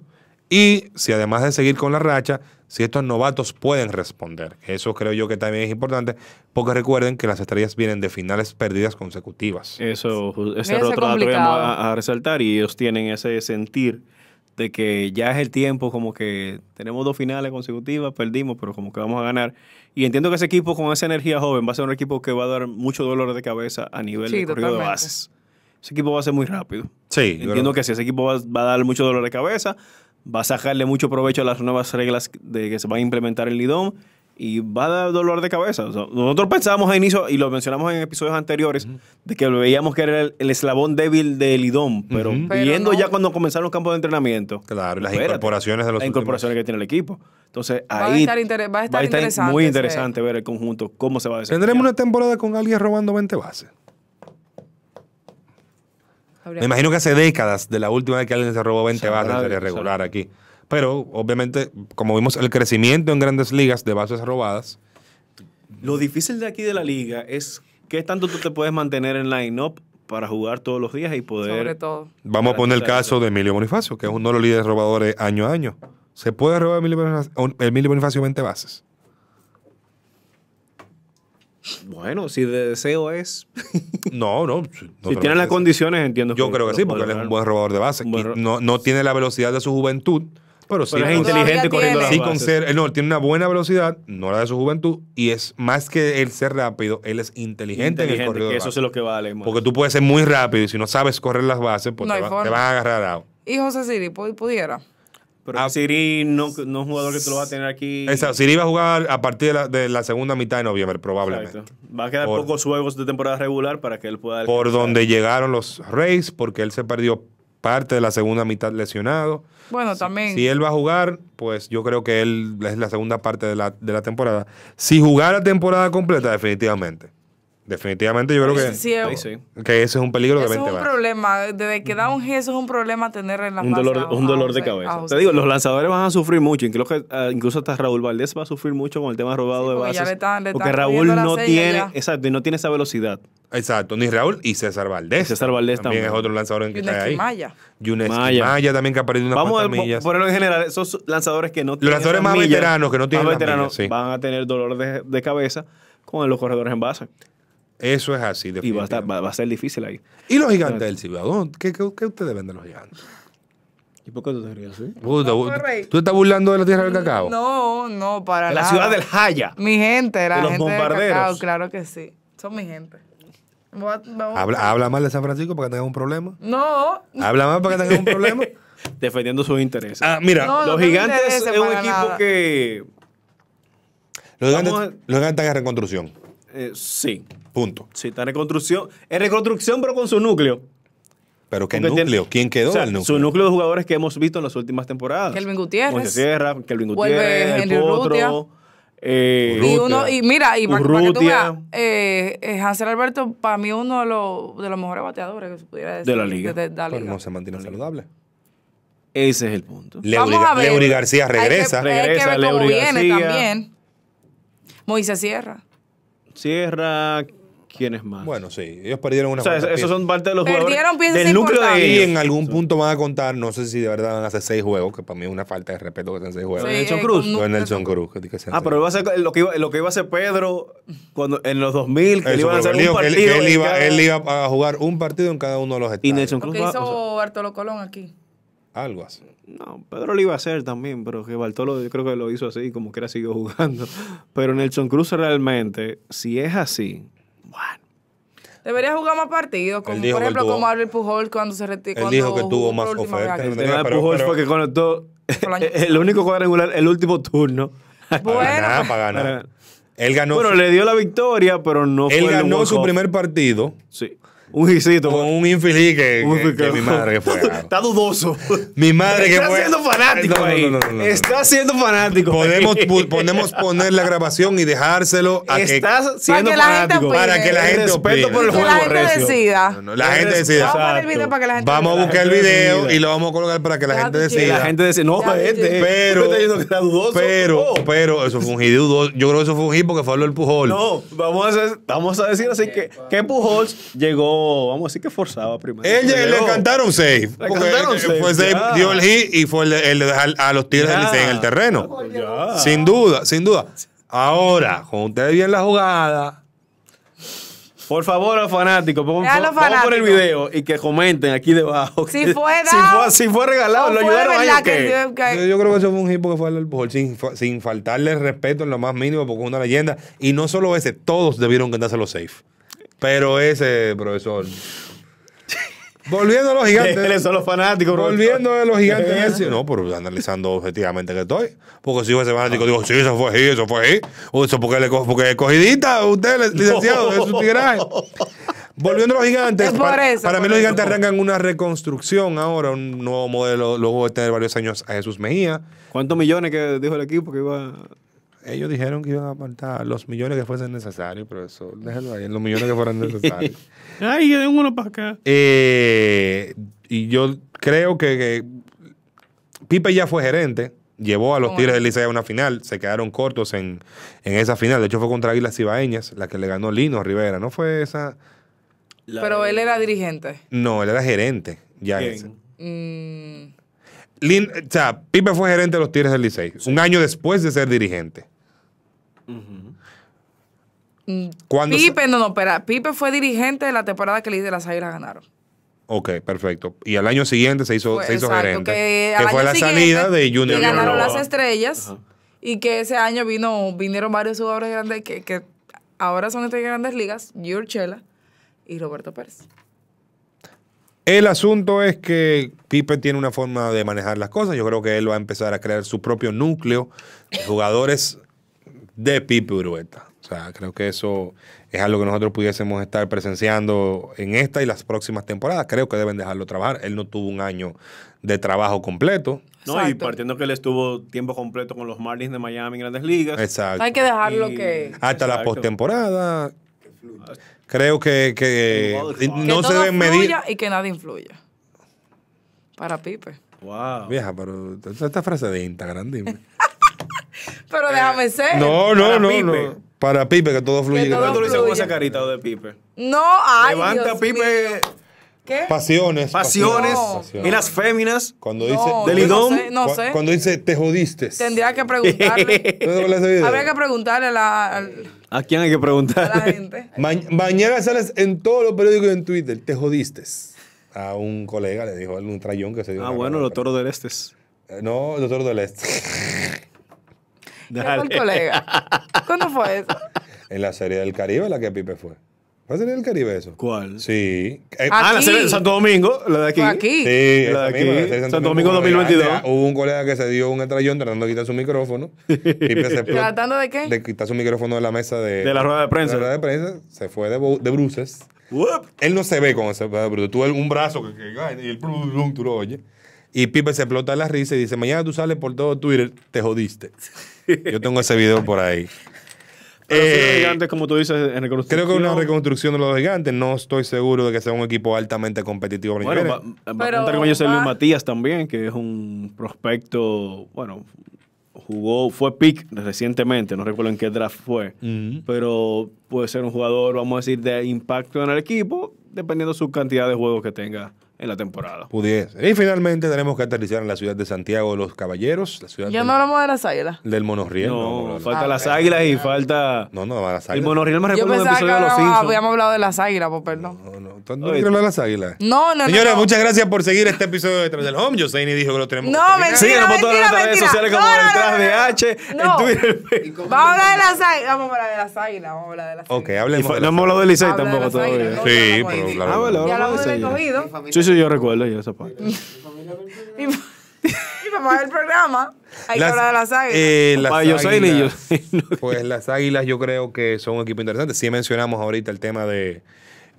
y si además de seguir con la racha, si estos novatos pueden responder. Eso creo yo que también es importante, porque recuerden que las estrellas vienen de finales perdidas consecutivas. Eso ese es otro dato a, a resaltar y ellos tienen ese sentir de que ya es el tiempo, como que tenemos dos finales consecutivas, perdimos, pero como que vamos a ganar. Y entiendo que ese equipo con esa energía joven va a ser un equipo que va a dar mucho dolor de cabeza a nivel de corrido de bases. Ese equipo va a ser muy rápido. Sí. Entiendo que sí, ese equipo va a dar mucho dolor de cabeza va a sacarle mucho provecho a las nuevas reglas de que se va a implementar en Lidón y va a dar dolor de cabeza. nosotros pensábamos al inicio, y lo mencionamos en episodios anteriores, de que veíamos que era el, eslabón débil del Lidón, pero viendo ya cuando comenzaron los campos de entrenamiento. las incorporaciones de los que tiene el equipo. Entonces, ahí a va a estar, muy interesante ver el conjunto, cómo se va a desarrollar. Tendremos una temporada con alguien robando 20 bases. Me imagino que hace décadas de la última vez que alguien se robó 20 bases sería regular aquí. Pero, obviamente, como vimos el crecimiento en grandes ligas de bases robadas. Lo difícil de aquí de la liga es qué tanto tú te puedes mantener en line-up para jugar todos los días y poder. Sobre todo. Vamos a poner el caso de Emilio Bonifacio, que es uno de los líderes robadores año a año. ¿Se puede robar Emilio Bonifacio 20 bases? Bueno, si de deseo es. no, no. si tiene las condiciones, entiendo. Yo creo que sí, porque él es un buen robador de base. No, tiene la velocidad de su juventud, pero sí. es inteligente corriendo sí con ser, eh, no, tiene una buena velocidad, no la de su juventud, y es más que él ser rápido, él es inteligente, en el corredor. eso es lo que vale. Porque tú puedes ser muy rápido y si no sabes correr las bases, pues te, vas a agarrar a. Y José Siri, pudiera. Pero ah, Siri no, es un jugador que tú lo va a tener aquí. Exacto, Siri va a jugar a partir de la, segunda mitad de noviembre, probablemente. Va a quedar pocos juegos de temporada regular para que él pueda. Por donde llegaron los Rays, porque él se perdió parte de la segunda mitad lesionado. Bueno, también. Si, él va a jugar, pues yo creo que él es la segunda parte de la, de la temporada. Si jugara temporada completa, definitivamente. Definitivamente yo creo que, sí, que ese es un peligro que Eso es un problema. Desde que da un G, eso es un problema tener en la un dolor, Un dolor de cabeza. Te digo, los lanzadores van a sufrir mucho. Ah, incluso, hasta Raúl Valdés va a sufrir mucho con el tema robado de bases. porque Raúl no tiene, exacto, y no tiene esa velocidad. Exacto, ni Raúl y César Valdés. César Valdés también. es otro lanzador en que está ahí. Maya. Maya. también que ha perdido unas Vamos a millas. ponerlo en general, esos lanzadores que no tienen Los lanzadores más veteranos que no tienen más van a tener dolor de, de cabeza con los corredores en base. Eso es así. Y va a, va, a, ser difícil ahí. ¿Y los gigantes del Cibao? ¿Qué, qué, ustedes venden los gigantes? ¿Y por qué tú te ríes así? ¿Tú estás burlando de la tierra del cacao? No, no, para la ciudad del Jaya. Mi gente, era. los bombarderos. claro que sí. Son mi gente. habla, habla mal de San Francisco para que tengas un problema. No. Habla mal para que tengas un problema. Defendiendo sus intereses. Ah, mira, los gigantes es un equipo que. Los gigantes, están en reconstrucción. sí. Punto. Sí, está en reconstrucción. En reconstrucción, pero con su núcleo. ¿Pero qué núcleo? ¿Quién quedó el núcleo? Su núcleo de jugadores que hemos visto en las últimas temporadas. Kelvin Gutiérrez. Moisés Sierra, Kelvin Gutiérrez, el otro. Eh, y uno, y mira, y para, que tú veas, eh, eh, Hansel Alberto, para mí uno de los, de los mejores bateadores que se pudiera decir. De la liga. De, no se mantiene saludable. Ese es el punto. Leury, García regresa. regresa, hay García viene también. Moisés Sierra. Sierra, ¿Quiénes más? Bueno, sí, ellos perdieron una. O sea, esos son parte de los jugadores. Perdieron piezas del núcleo de ellos. Y en algún punto van a contar, no sé si de verdad van a hacer seis juegos, que para mí es una falta de respeto que sean seis juegos. Sí, Nelson eh, Cruz. Con Nelson Cruz. Que Cruz. ah, pero iba a ser, lo, que iba, a hacer Pedro cuando, en los 2000, que le iban a hacer un partido. Él, él, iba, él, iba, a jugar un partido en cada uno de los estados. Y Nelson Cruz. Lo hizo o Bartolo Colón aquí. Algo así. No, Pedro lo iba a hacer también, pero que Bartolo yo creo que lo hizo así, como que era siguió jugando. Pero Nelson Cruz realmente, si es así, Debería jugar más partidos, como, por ejemplo, como Albert Pujol cuando se retiró. Él dijo que tuvo más ofertas. El conectó el único cuadrangular, el último turno. Para para ganar. Él ganó. Bueno, le dio la victoria, pero no fue. Él ganó su primer partido. Sí. Un hijito. Con pues. un infeliz que, mi madre fue. Está dudoso. Mi madre que fue. Está siendo fanático ahí. Está siendo fanático. Podemos, poner la grabación y dejárselo a que, siendo fanático. Para que la gente opine. Por el que la gente decida. la gente decida. Vamos a buscar el video y lo vamos a colocar para que la gente decida. La gente decida. No, gente Pero. Pero, pero, eso fue un hit dudoso. Yo creo que eso fue un hit porque fue lo del Pujol. No, vamos a, vamos a decir así que, que Pujols llegó vamos a decir que forzaba primero. Ella le cantaron safe. Le safe. dio el hit y fue el, el, dejar a, los Tigres en el terreno. Sin duda, sin duda. Ahora, con ustedes bien la jugada. Por favor, los fanáticos, Pongan por el video y que comenten aquí debajo. Si fue, si fue, regalado, lo ayudaron ahí Yo, creo que eso fue un hit porque fue el sin, sin faltarle respeto en lo más mínimo, porque es una leyenda. Y no solo ese, todos debieron los safe. Pero ese, profesor. Volviendo a los gigantes. son los fanáticos, Volviendo a los gigantes. No, pero analizando objetivamente que estoy. Porque si ese fanático, digo, sí, eso fue ahí, eso fue ahí. O eso porque, le, porque es cogidita, usted, licenciado, es un tigre. Volviendo a los gigantes. Es por eso, para, mí, los gigantes arrancan una reconstrucción ahora, un nuevo modelo. Luego de tener varios años a Jesús Mejía. ¿Cuántos millones que dijo el equipo que iba ellos dijeron que iban a apartar los millones que fuesen necesarios, pero eso, déjalo ahí, los millones que fueran necesarios. Ay, que uno para acá. Eh, y yo creo que, Pipe ya fue gerente, llevó a los Tigres del Liceo a una final, se quedaron cortos en, esa final. De hecho, fue contra Islas Cibaeñas, la que le ganó Lino Rivera, ¿no fue esa? Pero él era dirigente. No, él era gerente. Ya mm o sea, Pipe fue gerente de los Tigres del Liceo un año después de ser dirigente. Mm, Pipe, no, no, espera. Pipe fue dirigente de la temporada que de las Águilas ganaron. Ok, perfecto. Y al año siguiente se hizo, gerente. Que, fue la salida de Junior. Que ganaron las estrellas. Y que ese año vino, vinieron varios jugadores grandes que, que ahora son entre grandes ligas, George y Roberto Pérez. El asunto es que Pipe tiene una forma de manejar las cosas. Yo creo que él va a empezar a crear su propio núcleo de jugadores de Pipe Urueta. O sea, creo que eso es algo que nosotros pudiésemos estar presenciando en esta y las próximas temporadas. Creo que deben dejarlo trabajar. Él no tuvo un año de trabajo completo. No, y partiendo que él estuvo tiempo completo con los Marlins de Miami en Grandes Ligas. Exacto. Hay que dejarlo que... Hasta la postemporada. Ah, creo que, que no se deben medir. Y que nada influya. Para Pipe. Wow. Vieja, pero esta frase de Instagram, dime. pero eh, déjame ser. No, no, no, no. Para Pipe, que todo fluye. ¿Qué todo lo dices con esa carita de Pipe? No, ay. Levanta Pipe. Pasiones. Pasiones. Y las féminas. Cuando dice. No, No sé, Cuando dice te jodiste. Tendría que preguntarle. Habría que preguntarle a la. ¿A quién hay que preguntarle A la gente. mañana sales en todos los periódicos y en Twitter. Te jodiste. A un colega le dijo un trayón que se dio. Ah, bueno, el toros del este. Eh, no, el toros del este. colega? ¿Cuándo fue eso? En la serie del Caribe, la que Pipe fue. ¿Va a salir el Caribe eso? ¿Cuál? Sí. Eh, ah, ah, la serie de Santo Domingo, la de aquí. Aquí. Sí, la de aquí. Santo, Domingo, 2022. hubo un colega que se dio un atrayón tratando de quitar su micrófono. Pues ¿Tratando de qué? De quitar su micrófono de la mesa de... De la rueda de prensa. De la rueda de prensa. Se fue de, bruces. Él no se ve con ese pero Tú un brazo que, y el plum, tú lo oyes. Y Pipe se explota la risa y dice, mañana tú sales por todo Twitter, te jodiste. Yo tengo ese video por ahí. Eh, como tú dices, en reconstrucción. Creo que una reconstrucción de los gigantes. No estoy seguro de que sea un equipo altamente competitivo. pero, con Luis Matías también, que es un prospecto, bueno, jugó, fue pick recientemente, no recuerdo en qué draft fue, pero puede ser un jugador, vamos a decir, de impacto en el equipo, dependiendo de su cantidad de juegos que tenga en la temporada. Pudiese. Y finalmente tenemos que aterrizar en la ciudad de Santiago de los Caballeros. La ciudad Yo no hablamos de las águilas. Del monorriel. No, falta ah, las águilas y falta. No, no, las águilas. El monorriel me recuerda un episodio que de los Simpsons. Habíamos hablado de las águilas, pues perdón. No, no, no las águilas. No, no, Señora, no, muchas gracias por seguir este episodio de Tras del Home. Yo sé ni dijo que lo tenemos. No, me mentira. Síguenos por todas las redes sociales como el Tras de H, en Twitter. Vamos a hablar de las águilas. Vamos a hablar de las águilas. Vamos a hablar de las águilas. Ok, hablemos. No hemos hablado de Licey tampoco todavía. Sí, pero ah, claro. ya lo hemos recogido. Sí, sí, yo recuerdo ya esa parte. Y vamos a ver el programa. Hay que hablar de las águilas. Eh, las pues las águilas yo creo que son un equipo interesante. Sí mencionamos ahorita el tema de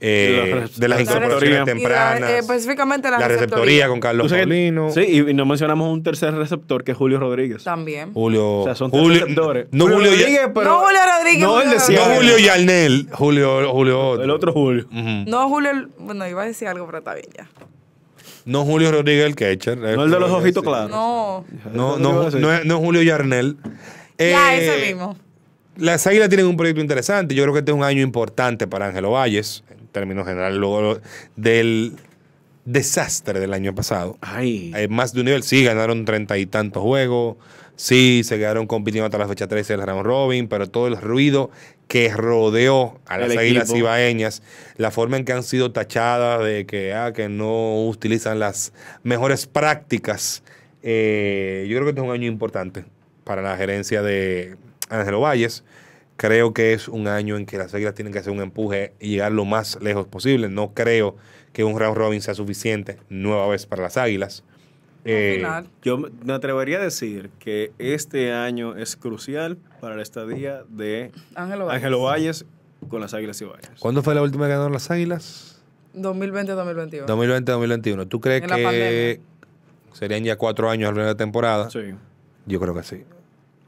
eh, de las incorporaciones tempranas. específicamente eh, la, receptoría. con Carlos Paulino. Sí, y, no mencionamos un tercer receptor que es Julio Rodríguez. También. Julio. O sea, son tres receptores. No Julio, Rodríguez, pero, no Julio Rodríguez. No, el no Julio Yarnel. Julio, Julio El otro Julio. No Julio. Bueno, iba a decir algo, pero está bien ya. No Julio Rodríguez el catcher. No el de los eh, ojitos claros. No. No, no, no, no, Julio Yarnel. Eh, ya, ese mismo. Las Águilas tienen un proyecto interesante. Yo creo que este es un año importante para Ángelo Valles términos general, luego del desastre del año pasado. Ay. más de un nivel, sí, ganaron treinta y tantos juegos, sí, se quedaron compitiendo hasta la fecha 13 del Round Robin, pero todo el ruido que rodeó a las águilas ibaeñas, la forma en que han sido tachadas de que, ah, que no utilizan las mejores prácticas, eh, yo creo que este es un año importante para la gerencia de Ángelo Valles. Creo que es un año en que las Águilas tienen que hacer un empuje y llegar lo más lejos posible. No creo que un round robin sea suficiente nueva vez para las Águilas. Eh, yo me atrevería a decir que este año es crucial para la estadía de Ángelo Valles, con las Águilas y Valles. ¿Cuándo fue la última que ganaron las Águilas? 2020-2021. 2020-2021. ¿Tú crees que serían ya cuatro años al final de temporada? Sí. Yo creo que sí.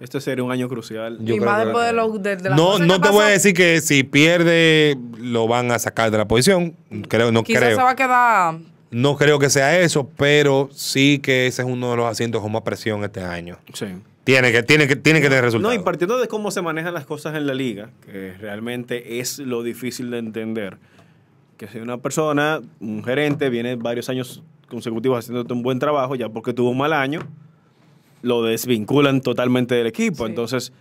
Este sería un año crucial. y más después de, lo, No, no te voy a decir que si pierde lo van a sacar de la posición. Creo, no Quizás creo. se va a quedar. No creo que sea eso, pero sí que ese es uno de los asientos con más presión este año. Sí. Tiene que, tiene que, tiene que tener resultados. No, y partiendo de cómo se manejan las cosas en la liga, que realmente es lo difícil de entender, que si una persona, un gerente, viene varios años consecutivos haciéndote un buen trabajo, ya porque tuvo un mal año, lo desvinculan totalmente del equipo. Entonces,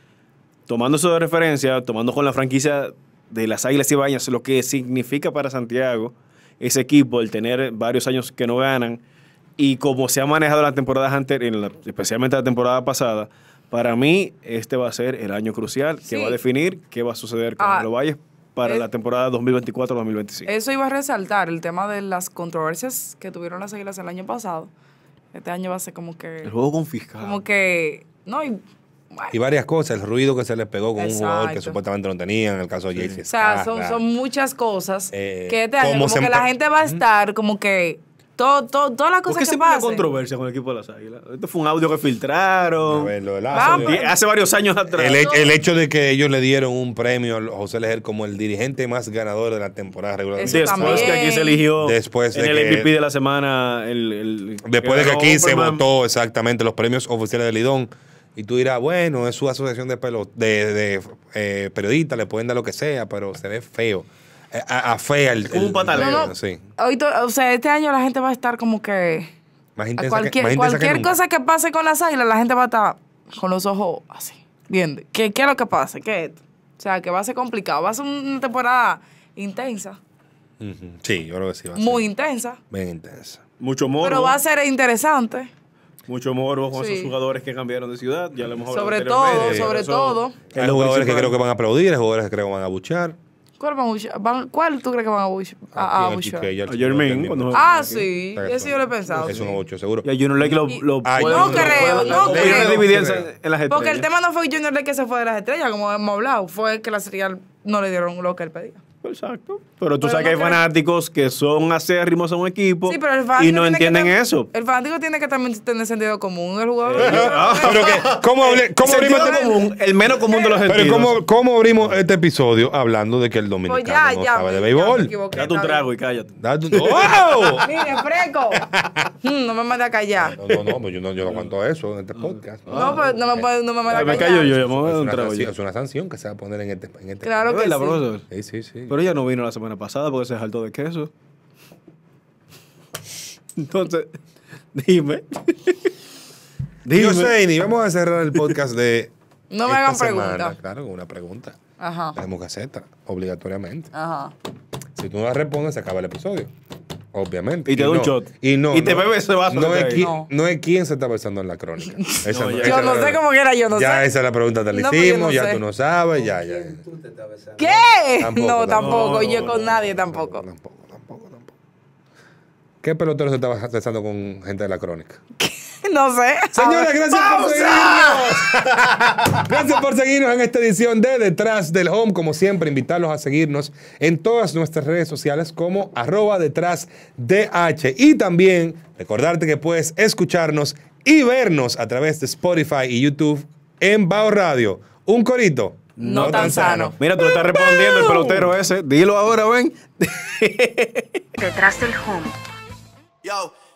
tomando eso de referencia, tomando con la franquicia de las Águilas y Bañas, lo que significa para Santiago ese equipo, el tener varios años que no ganan, y como se ha manejado en las temporadas anteriores, especialmente la temporada pasada, para mí este va a ser el año crucial que va a definir qué va a suceder con ah, los Valles para la temporada 2024-2025. Eso iba a resaltar el tema de las controversias que tuvieron las Águilas el año pasado este año va a ser como que... El juego confiscado. Como que... No, y Y varias cosas, el ruido que se les pegó con un jugador que supuestamente no tenían en el caso de JC. O sea, son, muchas cosas eh, que este año como que la gente va a estar como que todo, todo, todas las que hay controversia con el equipo de las Águilas? Esto fue un audio que filtraron. hace, varios años atrás. El, hecho de que ellos le dieron un premio a José Lejer como el dirigente más ganador de la temporada regular. Después que aquí se eligió después de en el MVP de la semana. El, después de que aquí se votó exactamente los premios oficiales de Lidón. Y tú dirás, bueno, es su asociación de, de, eh, periodistas, le pueden dar lo que sea, pero se ve feo a, fea un Sí. o sea, este año la gente va a estar como que. Más cualquier cualquier cosa que, pase con las águilas, la gente va a estar con los ojos así. ¿Entiendes? ¿Qué, es lo que pasa? ¿Qué O sea, que va a ser complicado. Va a ser una temporada intensa. Sí, yo creo que sí va a ser. Muy intensa. muy intensa. Mucho morbo. Pero va a ser interesante. Mucho morbo con esos jugadores que cambiaron de ciudad. Ya lo hemos Sobre todo, sobre todo. Hay jugadores que creo que van a aplaudir, hay jugadores que creo que van a buchar. ¿Cuál, van ¿Cuál tú crees que van a buchar? A, Ah, sí. Eso yo lo he pensado. Es un 8, seguro. Y a Junior Lake lo, lo No creo, no creo. Porque el tema no fue Junior Lake que se fue de las estrellas, como hemos hablado. Fue que la serial no le dieron lo que él pedía. Exacto. Pero tú sabes que hay fanáticos que son acérrimos a un equipo y no entienden eso. El fanático tiene que también tener sentido común. El jugador. Eh, ah. pero que, ¿cómo, abrimos este... común, El menos común de los sentidos. Pero ¿cómo, ¿cómo, abrimos este episodio hablando de que el pues dominicano pues no sabe de béisbol? Date un trago y cállate. ¡Oh! Mire, freco. Hmm, no me mandes a callar. No, no, no, pues yo no, yo no aguanto eso en este podcast. No, pues no me, no me a callar. Me callo yo, yo me voy a un trago. Es una sanción que se va a poner en este. En este claro que sí. Sí, sí, sí. Pero ella no vino la semana pasada porque se saltó de queso. Entonces, dime. dime. Yo sé, ni vamos a cerrar el podcast de. No me hagan preguntas. Claro, una pregunta. Ajá. Tenemos que obligatoriamente. Ajá. Si tú no la respondes, se acaba el episodio. Obviamente. Y te da un no, shot. Y no. Y te no, bebe ese vaso. No es, quién se está besando en la crónica. yo no sé cómo que era, yo no sé. Ya esa es la pregunta que hicimos, ya tú no sabes, ya, ya. ¿Qué? no, tampoco. yo con nadie tampoco. Tampoco, tampoco, tampoco. ¿Qué pelotero se está besando con gente de la crónica? ¿Qué? No sé. Señora, gracias por seguirnos. gracias por seguirnos en esta edición de Detrás del Home. Como siempre, invitarlos a seguirnos en todas nuestras redes sociales como arroba detrás DH. Y también recordarte que puedes escucharnos y vernos a través de Spotify y YouTube en Bao Radio. Un corito. No, tan, sano. Mira, tú estás respondiendo el pelotero ese. Dilo ahora, ven. Detrás del home. Yo.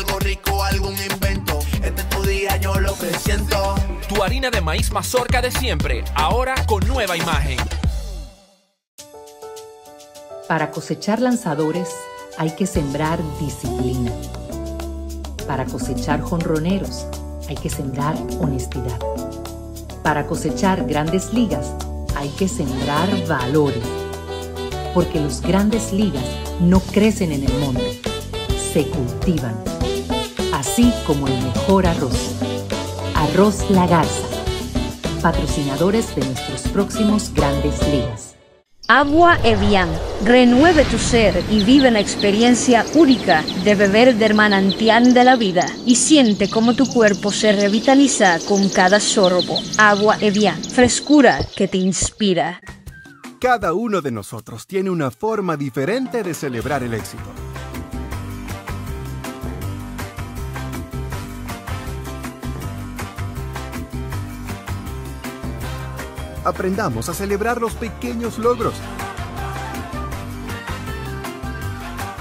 algo rico, algún invento. Este tu día, yo lo que Tu harina de maíz mazorca de siempre, ahora con nueva imagen. Para cosechar lanzadores hay que sembrar disciplina. Para cosechar jonroneros hay que sembrar honestidad. Para cosechar grandes ligas hay que sembrar valores. Porque los grandes ligas no crecen en el monte, se cultivan así como el mejor arroz. Arroz La Garza, patrocinadores de nuestros próximos grandes días. Agua Evian. Renueve tu ser y vive la experiencia única de beber del manantial de la vida y siente cómo tu cuerpo se revitaliza con cada sorbo. Agua Evian. Frescura que te inspira. Cada uno de nosotros tiene una forma diferente de celebrar el éxito. aprendamos a celebrar los pequeños logros.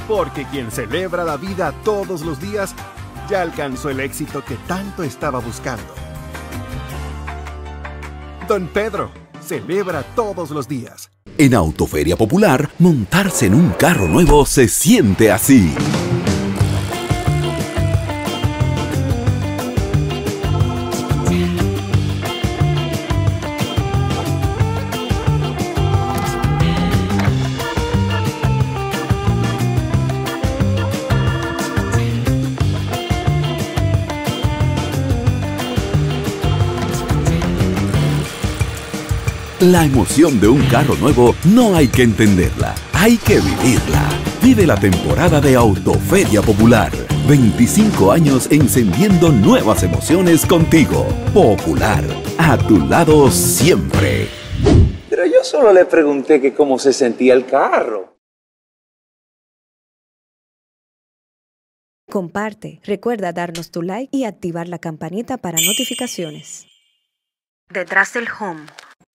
Porque quien celebra la vida todos los días ya alcanzó el éxito que tanto estaba buscando. Don Pedro, celebra todos los días. En Autoferia Popular, montarse en un carro nuevo se siente así. La emoción de un carro nuevo no hay que entenderla, hay que vivirla. Vive la temporada de Autoferia Popular. 25 años encendiendo nuevas emociones contigo. Popular, a tu lado siempre. Pero yo solo le pregunté que cómo se sentía el carro. Comparte, recuerda darnos tu like y activar la campanita para notificaciones. Detrás del home.